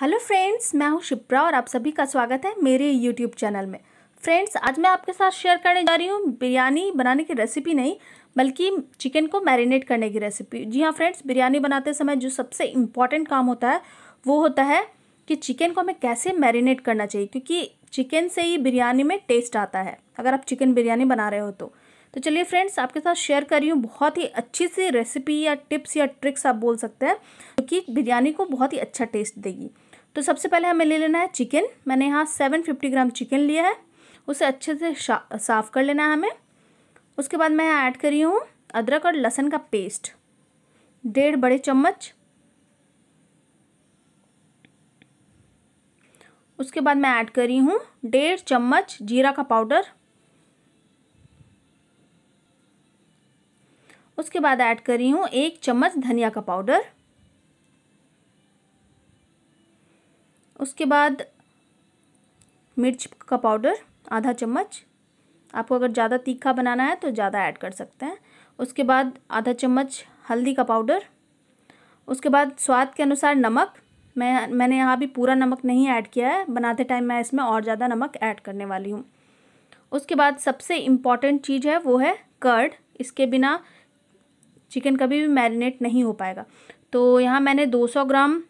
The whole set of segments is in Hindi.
हेलो फ्रेंड्स मैं हूं शिप्रा और आप सभी का स्वागत है मेरे यूट्यूब चैनल में फ्रेंड्स आज मैं आपके साथ शेयर करने जा रही हूं बिरयानी बनाने की रेसिपी नहीं बल्कि चिकन को मैरिनेट करने की रेसिपी जी हाँ फ्रेंड्स बिरयानी बनाते समय जो सबसे इम्पॉर्टेंट काम होता है वो होता है कि चिकन को हमें कैसे मैरिनेट करना चाहिए क्योंकि चिकन से ही बिरयानी में टेस्ट आता है अगर आप चिकन बिरयानी बना रहे हो तो तो चलिए फ्रेंड्स आपके साथ शेयर कर रही हूँ बहुत ही अच्छी सी रेसिपी या टिप्स या ट्रिक्स आप बोल सकते हैं क्योंकि तो बिरयानी को बहुत ही अच्छा टेस्ट देगी तो सबसे पहले हमें ले लेना है चिकन मैंने यहाँ सेवन फिफ्टी ग्राम चिकन लिया है उसे अच्छे से साफ़ कर लेना है हमें उसके बाद मैं ऐड ऐड करी हूँ अदरक और लहसन का पेस्ट डेढ़ बड़े चम्मच उसके बाद मैं ऐड करी हूँ डेढ़ चम्मच जीरा का पाउडर उसके बाद ऐड करी हूँ एक चम्मच धनिया का पाउडर उसके बाद मिर्च का पाउडर आधा चम्मच आपको अगर ज़्यादा तीखा बनाना है तो ज़्यादा ऐड कर सकते हैं उसके बाद आधा चम्मच हल्दी का पाउडर उसके बाद स्वाद के अनुसार नमक मैं मैंने यहाँ भी पूरा नमक नहीं ऐड किया है बनाते टाइम मैं इसमें और ज़्यादा नमक ऐड करने वाली हूँ उसके बाद सबसे इम्पॉर्टेंट चीज़ है वो है कर्ड इसके बिना चिकन कभी भी मैरिनेट नहीं हो पाएगा तो यहाँ मैंने 200 ग्राम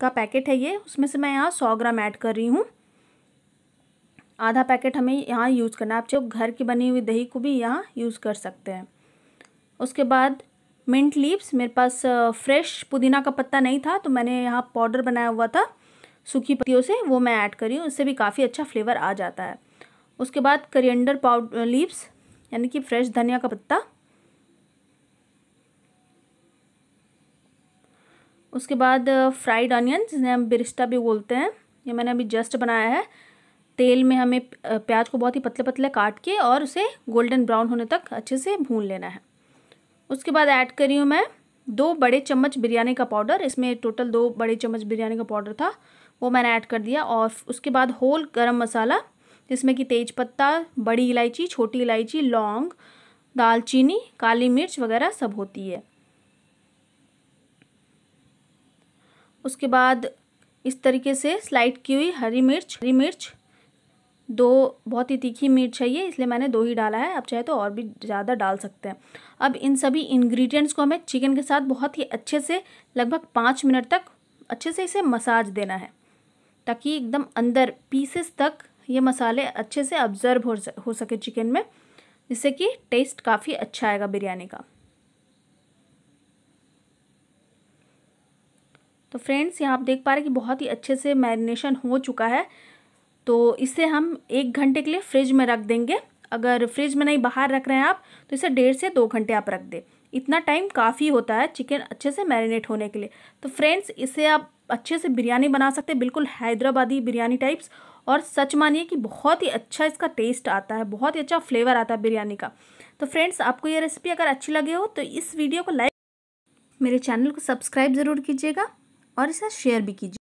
का पैकेट है ये उसमें से मैं यहाँ सौ ग्राम ऐड कर रही हूँ आधा पैकेट हमें यहाँ यूज़ करना है आप चाहे घर की बनी हुई दही को भी यहाँ यूज़ कर सकते हैं उसके बाद मिंट लीव्स मेरे पास फ्रेश पुदीना का पत्ता नहीं था तो मैंने यहाँ पाउडर बनाया हुआ था सूखी पत्तियों से वो मैं ऐड करी हूँ उससे भी काफ़ी अच्छा फ्लेवर आ जाता है उसके बाद करियंडर पाउड लीव्स यानी कि फ्रेश धनिया का पत्ता उसके बाद फ्राइड ऑनियन जिन्हें हम बिरिस्टा भी बोलते हैं ये मैंने अभी जस्ट बनाया है तेल में हमें प्याज को बहुत ही पतले पतले काट के और उसे गोल्डन ब्राउन होने तक अच्छे से भून लेना है उसके बाद ऐड करी हूँ मैं दो बड़े चम्मच बिरयानी का पाउडर इसमें टोटल दो बड़े चम्मच बिरयानी का पाउडर था वो मैंने ऐड कर दिया और उसके बाद होल गरम मसाला जिसमें कि तेज पत्ता बड़ी इलायची छोटी इलायची लौंग दालचीनी काली मिर्च वगैरह सब होती है उसके बाद इस तरीके से स्लाइड की हुई हरी मिर्च हरी मिर्च दो बहुत ही तीखी मिर्च है ये इसलिए मैंने दो ही डाला है आप चाहे तो और भी ज़्यादा डाल सकते हैं अब इन सभी इंग्रेडिएंट्स को हमें चिकन के साथ बहुत ही अच्छे से लगभग पाँच मिनट तक अच्छे से इसे मसाज देना है ताकि एकदम अंदर पीसेस तक ये मसाले अच्छे से ऑब्जर्व हो सके चिकन में जिससे कि टेस्ट काफ़ी अच्छा आएगा बिरयानी का तो फ्रेंड्स यहाँ आप देख पा रहे हैं कि बहुत ही अच्छे से मैरिनेशन हो चुका है तो इसे हम एक घंटे के लिए फ्रिज में रख देंगे अगर फ्रिज में नहीं बाहर रख रहे हैं आप तो इसे डेढ़ से दो घंटे आप रख दें इतना टाइम काफ़ी होता है चिकन अच्छे से मैरिनेट होने के लिए तो फ्रेंड्स इसे आप अच्छे से बिरयानी बना सकते हैं बिल्कुल हैदराबादी बिरयानी टाइप्स और सच मानिए कि बहुत ही अच्छा इसका टेस्ट आता है बहुत ही अच्छा फ्लेवर आता है बिरयानी का तो फ्रेंड्स आपको ये रेसिपी अगर अच्छी लगी हो तो इस वीडियो को लाइक मेरे चैनल को सब्सक्राइब ज़रूर कीजिएगा और इसे शेयर भी कीजिए